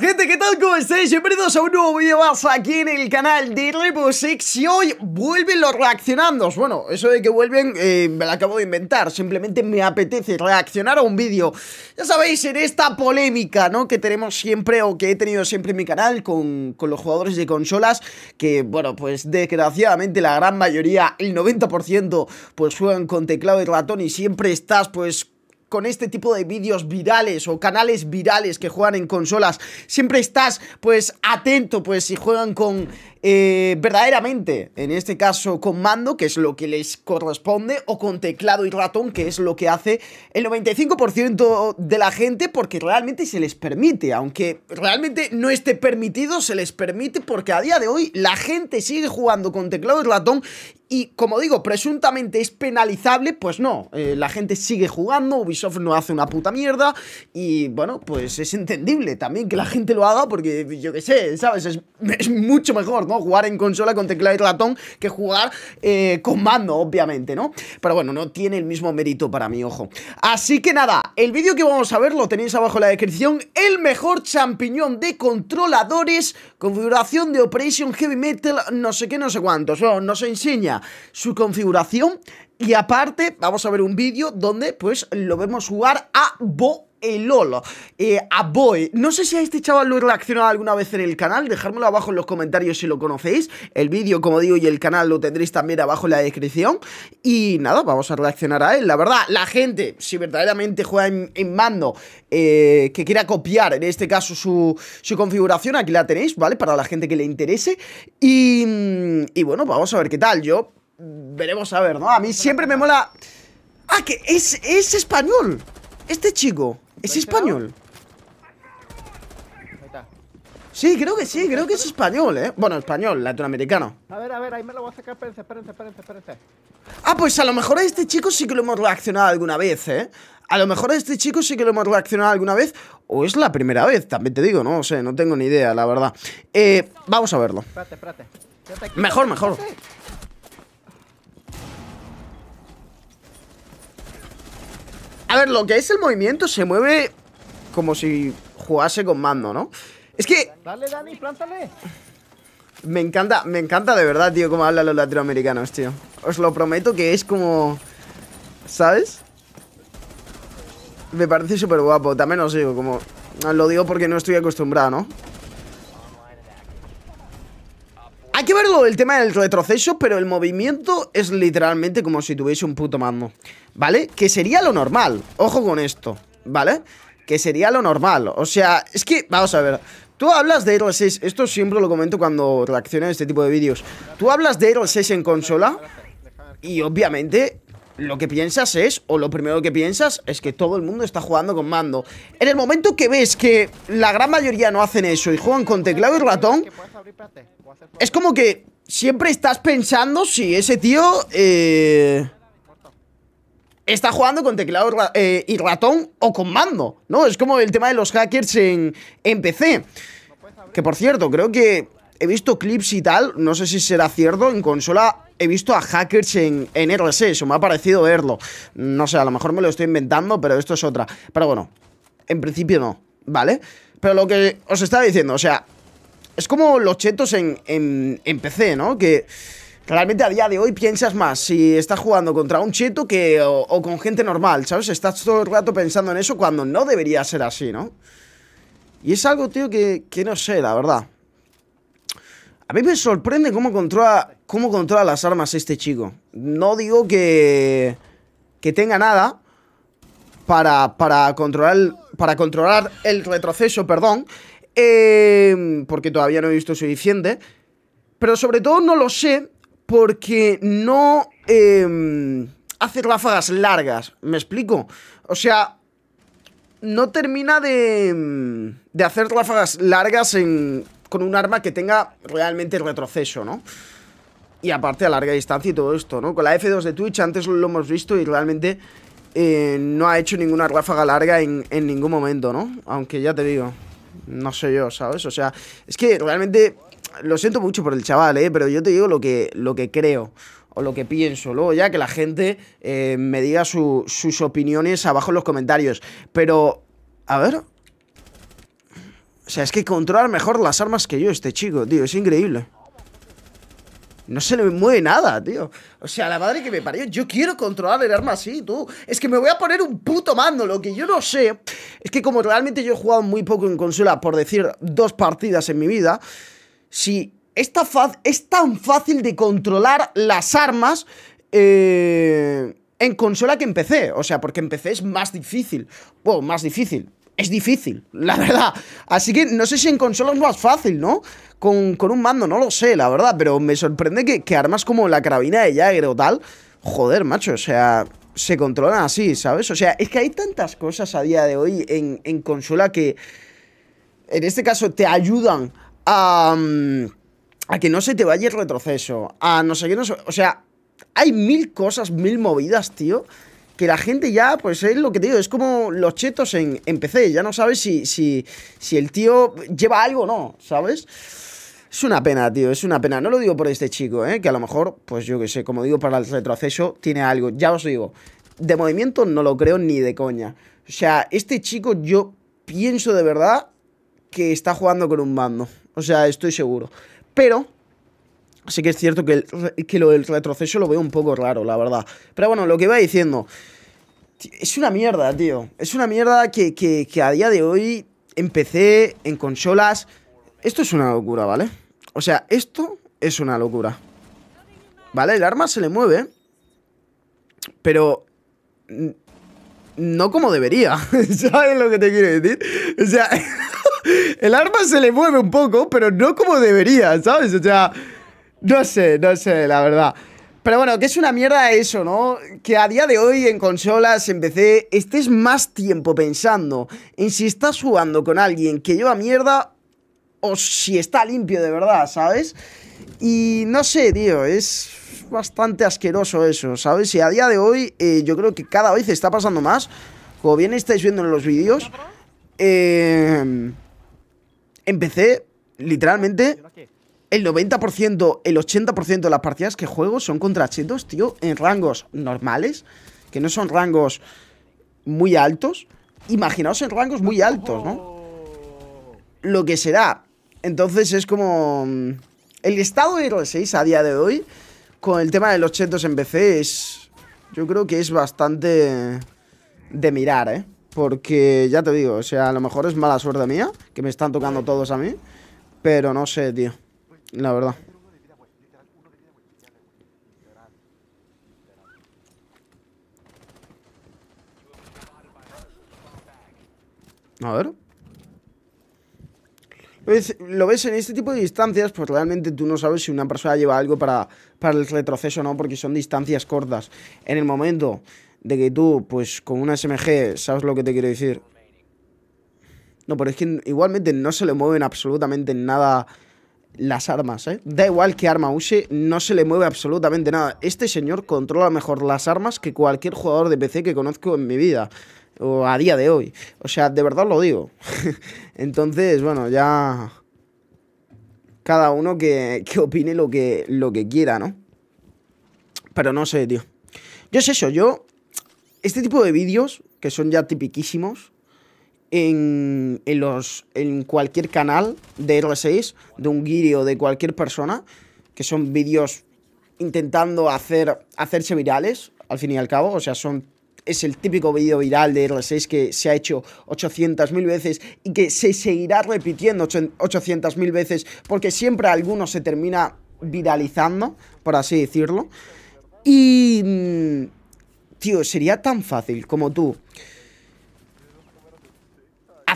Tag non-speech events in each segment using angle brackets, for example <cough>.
gente, ¿qué tal? ¿Cómo estáis? Bienvenidos a un nuevo vídeo más aquí en el canal de Six Y hoy vuelven los reaccionandos Bueno, eso de que vuelven eh, me lo acabo de inventar Simplemente me apetece reaccionar a un vídeo Ya sabéis, en esta polémica, ¿no? Que tenemos siempre o que he tenido siempre en mi canal con, con los jugadores de consolas Que, bueno, pues desgraciadamente la gran mayoría, el 90% Pues juegan con teclado y ratón y siempre estás pues con este tipo de vídeos virales o canales virales que juegan en consolas, siempre estás pues atento pues si juegan con eh, verdaderamente, en este caso con mando, que es lo que les corresponde, o con teclado y ratón, que es lo que hace el 95% de la gente, porque realmente se les permite, aunque realmente no esté permitido, se les permite porque a día de hoy la gente sigue jugando con teclado y ratón y como digo, presuntamente es penalizable, pues no, eh, la gente sigue jugando, Ubisoft no hace una puta mierda y bueno, pues es entendible también que la gente lo haga porque yo que sé, ¿sabes? Es, mucho mejor, Jugar en consola con teclado y ratón que jugar eh, con mando, obviamente, ¿no? Pero bueno, no tiene el mismo mérito para mi ojo. Así que nada, el vídeo que vamos a ver lo tenéis abajo en la descripción. El mejor champiñón de controladores, configuración de Operation Heavy Metal, no sé qué, no sé cuántos. Nos enseña su configuración y aparte vamos a ver un vídeo donde pues lo vemos jugar a Bo el LOL, eh, boy, No sé si a este chaval lo he reaccionado alguna vez en el canal, dejármelo abajo en los comentarios si lo conocéis. El vídeo, como digo, y el canal lo tendréis también abajo en la descripción. Y nada, vamos a reaccionar a él. La verdad, la gente, si verdaderamente juega en, mando, eh, que quiera copiar, en este caso, su, su, configuración, aquí la tenéis, ¿vale? Para la gente que le interese. Y, mm, bueno, vamos a ver qué tal. Yo mm, veremos a ver, ¿no? A mí siempre me mola... Ah, que es, es español. Este chico. ¿Es español? Sí, creo que sí, creo que es español, ¿eh? Bueno, español, latinoamericano. A ver, a ver, ahí me lo voy a sacar, espérense, espérense, espérense, Ah, pues a lo mejor a este chico sí que lo hemos reaccionado alguna vez, ¿eh? A lo mejor a este chico sí que lo hemos reaccionado alguna vez, o es la primera vez, también te digo, no sé, no tengo ni idea, la verdad. Eh, vamos a verlo. Mejor, mejor. A ver, lo que es el movimiento se mueve como si jugase con mando, ¿no? Es que... Dale, Dani, plántale. Me encanta, me encanta de verdad, tío, cómo hablan los latinoamericanos, tío. Os lo prometo que es como... ¿Sabes? Me parece súper guapo. También os digo, como... Lo digo porque no estoy acostumbrado, ¿no? Hay que verlo el tema del retroceso, pero el movimiento es literalmente como si tuviese un puto mando, ¿vale? Que sería lo normal, ojo con esto, ¿vale? Que sería lo normal, o sea, es que, vamos a ver, Tú hablas de Halo 6, esto siempre lo comento cuando reacciono a este tipo de vídeos. Tú hablas de Hero 6 en consola y obviamente lo que piensas es, o lo primero que piensas, es que todo el mundo está jugando con mando. En el momento que ves que la gran mayoría no hacen eso y juegan con teclado y ratón, es como que siempre estás pensando si ese tío eh, está jugando con teclado eh, y ratón o con mando, ¿no? Es como el tema de los hackers en, en PC. Que por cierto, creo que he visto clips y tal, no sé si será cierto, en consola he visto a hackers en, en RSS, o me ha parecido verlo. No sé, a lo mejor me lo estoy inventando, pero esto es otra. Pero bueno, en principio no, ¿vale? Pero lo que os estaba diciendo, o sea, es como los chetos en, PC, ¿no? Que realmente a día de hoy piensas más si estás jugando contra un cheto que, o, con gente normal, ¿sabes? Estás todo el rato pensando en eso cuando no debería ser así, ¿no? Y es algo, tío, que no sé, la verdad. A mí me sorprende cómo controla, cómo controla las armas este chico. No digo que, que tenga nada para, para, controlar, el, para controlar el retroceso, perdón, em, porque todavía no he visto suficiente. Pero sobre todo no lo sé porque no em, hace ráfagas largas, ¿me explico? O sea, no termina de, em, de hacer ráfagas largas en, con un arma que tenga realmente retroceso, ¿no? Y aparte a larga distancia y todo esto, ¿no? Con la F2 de Twitch antes lo hemos visto y realmente eh, no ha hecho ninguna ráfaga larga en, ningún momento, ¿no? Aunque ya te digo, no sé yo, ¿sabes? O sea, es que realmente lo siento mucho por el chaval, ¿eh? Pero yo te digo lo que, lo que creo o lo que pienso. Luego ya que la gente eh, me diga sus opiniones abajo en los comentarios. Pero, a ver, o sea, es que controlar mejor las armas que yo este chico, tío. Es increíble. No se le mueve nada, tío. O sea, la madre que me parió. Yo quiero controlar el arma así, tú. Es que me voy a poner un puto mando. Lo que yo no sé es que como realmente yo he jugado muy poco en consola, por decir dos partidas en mi vida, si esta faz es tan fácil de controlar las armas... Eh, en consola que en PC. O sea, porque empecé es más difícil. Bueno, más difícil es difícil, la verdad. Así que no sé si en consola es más fácil, ¿no? Con, un mando, no lo sé, la verdad, pero me sorprende que, armas como la carabina de Jagger o tal, joder, macho, o sea, se controlan así, ¿sabes? O sea, es que hay tantas cosas a día de hoy en, en consola que, en este caso, te ayudan a, mm, a que no se te vaya el retroceso, a no sé qué, no sé, o sea, hay mil cosas, mil movidas, tío, que la gente ya, pues es lo que te digo, es como los chetos en, PC, ya no sabes si, si, si el tío lleva algo o no, ¿sabes? Es una pena, tío, es una pena. No lo digo por este chico, ¿eh? que a lo mejor, pues yo qué sé, como digo, para el retroceso tiene algo. Ya os digo, de movimiento no lo creo ni de coña. O sea, este chico yo pienso de verdad que está jugando con un bando. O sea, estoy seguro. Pero Así que es cierto que, el, lo del retroceso lo veo un poco raro, la verdad. Pero bueno, lo que iba diciendo. Es una mierda, tío. Es una mierda que, que a día de hoy empecé en consolas. Esto es una locura, ¿vale? O sea, esto es una locura. ¿Vale? El arma se le mueve. Pero no como debería. <laughs> ¿Sabes lo que te quiero decir? O sea, <laughs> el arma se le mueve un poco, pero no como debería, ¿sabes? O sea, no sé, no sé, la verdad. Pero bueno, que es una mierda eso, ¿no? Que a día de hoy en consolas, en PC, estés más tiempo pensando en si estás jugando con alguien que lleva mierda o si está limpio de verdad, ¿sabes? Y no sé, tío, es bastante asqueroso eso, ¿sabes? Y a día de hoy eh, yo creo que cada vez está pasando más, como bien estáis viendo en los vídeos, empecé eh, literalmente el 90%, el 80% de las partidas que juego son contra chetos, tío, en rangos normales, que no son rangos muy altos. Imaginaos en rangos muy altos, ¿no? Lo que será. Entonces es como... Mm, el estado de R6 a día de hoy, con el tema de los chetos en PC, es... Yo creo que es bastante de mirar, ¿eh? Porque ya te digo, o sea, a lo mejor es mala suerte mía, que me están tocando todos a mí, pero no sé, tío la verdad. A ver. Lo ves en este tipo de distancias, pues realmente tú no sabes si una persona lleva algo para, el retroceso o no, porque son distancias cortas. En el momento de que tú, pues con una SMG, ¿sabes lo que te quiero decir? No, pero es que igualmente no se le mueven absolutamente nada las armas, ¿eh? Da igual qué arma use, no se le mueve absolutamente nada. Este señor controla mejor las armas que cualquier jugador de PC que conozco en mi vida. O a día de hoy. O sea, de verdad lo digo. <laughs> Entonces, bueno, ya... Cada uno que, opine lo que, lo que quiera, ¿no? Pero no sé, tío. Yo sé eso, yo... Este tipo de vídeos, que son ya tipiquísimos, en, en, los, en cualquier canal de R6, de un guiri o de cualquier persona, que son vídeos intentando hacer, hacerse virales, al fin y al cabo, o sea, son es el típico vídeo viral de R6 que se ha hecho 800.000 veces y que se seguirá repitiendo 800.000 veces porque siempre alguno se termina viralizando, por así decirlo. Y... Mm, tío, sería tan fácil como tú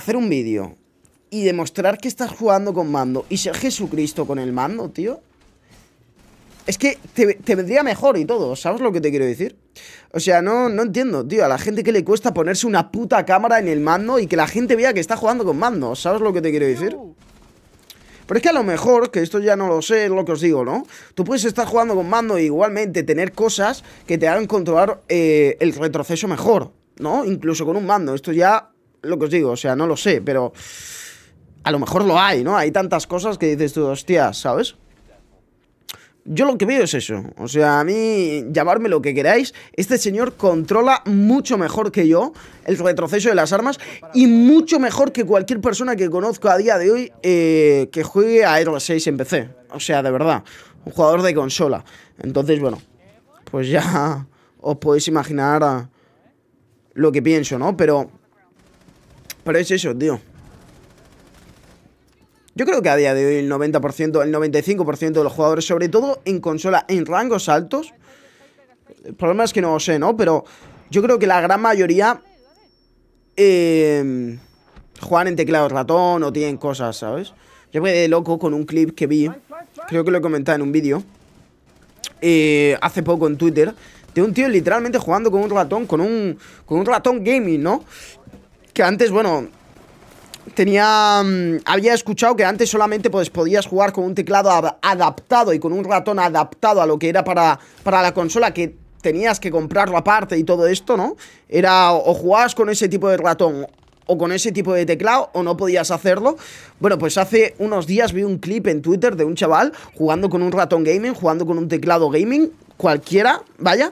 hacer un vídeo y demostrar que estás jugando con mando y ser Jesucristo con el mando, tío. Es que te, vendría mejor y todo, ¿sabes lo que te quiero decir? O sea, no, no entiendo, tío, a la gente que le cuesta ponerse una puta cámara en el mando y que la gente vea que está jugando con mando, ¿sabes lo que te quiero decir? Pero es que a lo mejor, que esto ya no lo sé, es lo que os digo, ¿no? Tú puedes estar jugando con mando e igualmente tener cosas que te hagan controlar eh, el retroceso mejor, ¿no? Incluso con un mando, esto ya lo que os digo, o sea, no lo sé, pero a lo mejor lo hay, ¿no? Hay tantas cosas que dices tú, hostias, ¿sabes? Yo lo que veo es eso. O sea, a mí, llamarme lo que queráis, este señor controla mucho mejor que yo el retroceso de las armas y mucho mejor que cualquier persona que conozco a día de hoy eh, que juegue a Aero 6 en PC. O sea, de verdad, un jugador de consola. Entonces, bueno, pues ya os podéis imaginar lo que pienso, ¿no? Pero pero es eso, tío. Yo creo que a día de hoy el 90%, el 95% de los jugadores, sobre todo en consola, en rangos altos. El problema es que no lo sé, ¿no? Pero yo creo que la gran mayoría eh, juegan en teclado ratón o tienen cosas, ¿sabes? Yo me quedé loco con un clip que vi, creo que lo he comentado en un vídeo, eh, hace poco en Twitter, de un tío literalmente jugando con un ratón, con un, con un ratón gaming, ¿no? que antes, bueno, tenía... Mm, había escuchado que antes solamente pues, podías jugar con un teclado adaptado y con un ratón adaptado a lo que era para, para la consola, que tenías que comprarlo aparte y todo esto, ¿no? Era o jugabas con ese tipo de ratón o con ese tipo de teclado o no podías hacerlo. Bueno, pues hace unos días vi un clip en Twitter de un chaval jugando con un ratón gaming, jugando con un teclado gaming, cualquiera, vaya,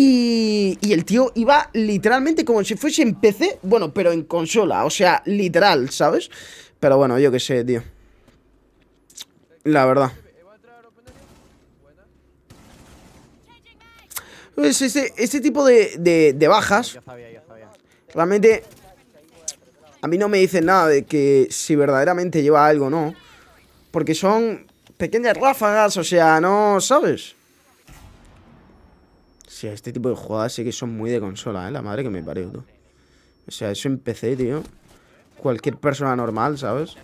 y, el tío iba literalmente como si fuese en PC, bueno, pero en consola, o sea, literal, ¿sabes? Pero bueno, yo qué sé, tío. La verdad. este, tipo de, de, de bajas realmente a mí no me dicen nada de que si verdaderamente lleva algo no. Porque son pequeñas ráfagas, o sea, no, ¿sabes? sea, este tipo de jugadas sí que son muy de consola, ¿eh? La madre que me parió, tú. O sea, eso en PC, tío. Cualquier persona normal, ¿sabes?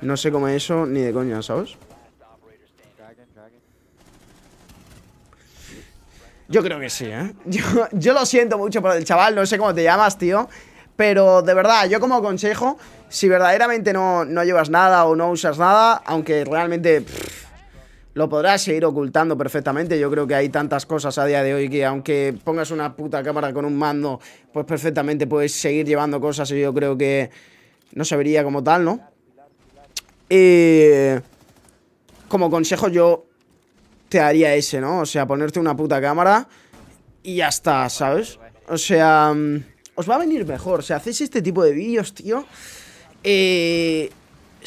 No sé cómo eso ni de coña, ¿sabes? Yo creo que sí, ¿eh? <laughs> Yo, lo siento mucho por el chaval, no sé cómo te llamas, tío. Pero de verdad, yo como consejo, si verdaderamente no, llevas nada o no usas nada, aunque realmente lo podrás seguir ocultando perfectamente. Yo creo que hay tantas cosas a día de hoy que aunque pongas una puta cámara con un mando, pues perfectamente puedes seguir llevando cosas y yo creo que no se vería como tal, ¿no? como consejo yo te haría ese, ¿no? O sea, ponerte una puta cámara y ya está, ¿sabes? O sea, mm, os va a venir mejor. si hacéis este tipo de vídeos, tío... Eh,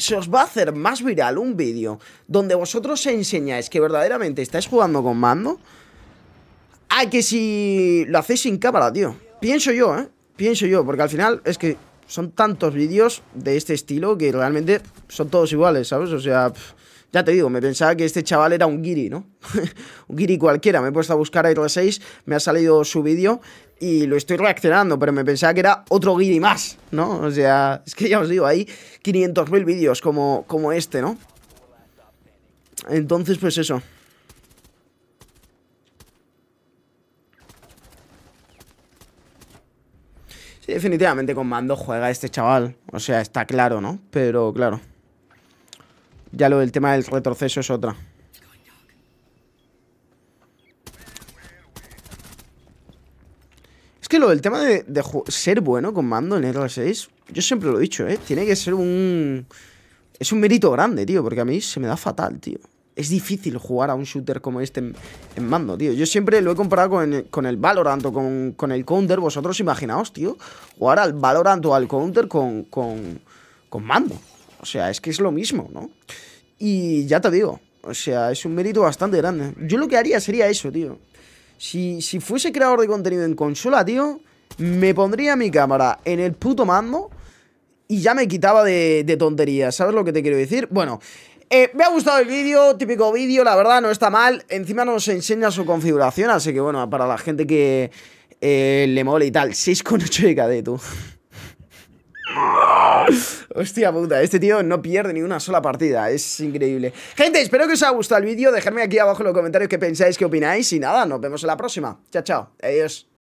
se os va a hacer más viral un vídeo donde vosotros enseñáis que verdaderamente estáis jugando con mando a que si lo hacéis sin cámara, tío. Pienso yo, ¿eh? Pienso yo, porque al final es que son tantos vídeos de este estilo que realmente son todos iguales, ¿sabes? O sea... Ya te digo, me pensaba que este chaval era un giri, ¿no? <laughs> un giri cualquiera. Me he puesto a buscar a Aero 6, me ha salido su vídeo y lo estoy reaccionando, pero me pensaba que era otro giri más, ¿no? O sea, es que ya os digo, hay 500.000 vídeos como, como este, ¿no? Entonces, pues eso. Sí, definitivamente con mando juega este chaval. O sea, está claro, ¿no? Pero claro. Ya lo del tema del retroceso es otra. Es que lo del tema de, ser bueno con mando en R6, yo siempre lo he dicho, ¿eh? Tiene que ser un... Es un mérito grande, tío, porque a mí se me da fatal, tío. Es difícil jugar a un shooter como este en, mando, tío. Yo siempre lo he comparado con, el Valorant o con, el Counter. Vosotros imaginaos, tío, jugar al Valorant o al Counter con, con mando. O sea, es que es lo mismo, ¿no? Y ya te digo, o sea, es un mérito bastante grande. Yo lo que haría sería eso, tío. Si, si fuese creador de contenido en consola, tío, me pondría mi cámara en el puto mando y ya me quitaba de, de tonterías. ¿Sabes lo que te quiero decir? Bueno, eh, me ha gustado el vídeo, típico vídeo, la verdad no está mal. Encima nos enseña su configuración, así que bueno, para la gente que eh, le mole y tal, 6,8 de KD, tú. Hostia puta, este tío no pierde ni una sola partida, es increíble. Gente, espero que os haya gustado el vídeo, dejadme aquí abajo en los comentarios qué pensáis, qué opináis y nada, nos vemos en la próxima. Chao, chao, adiós.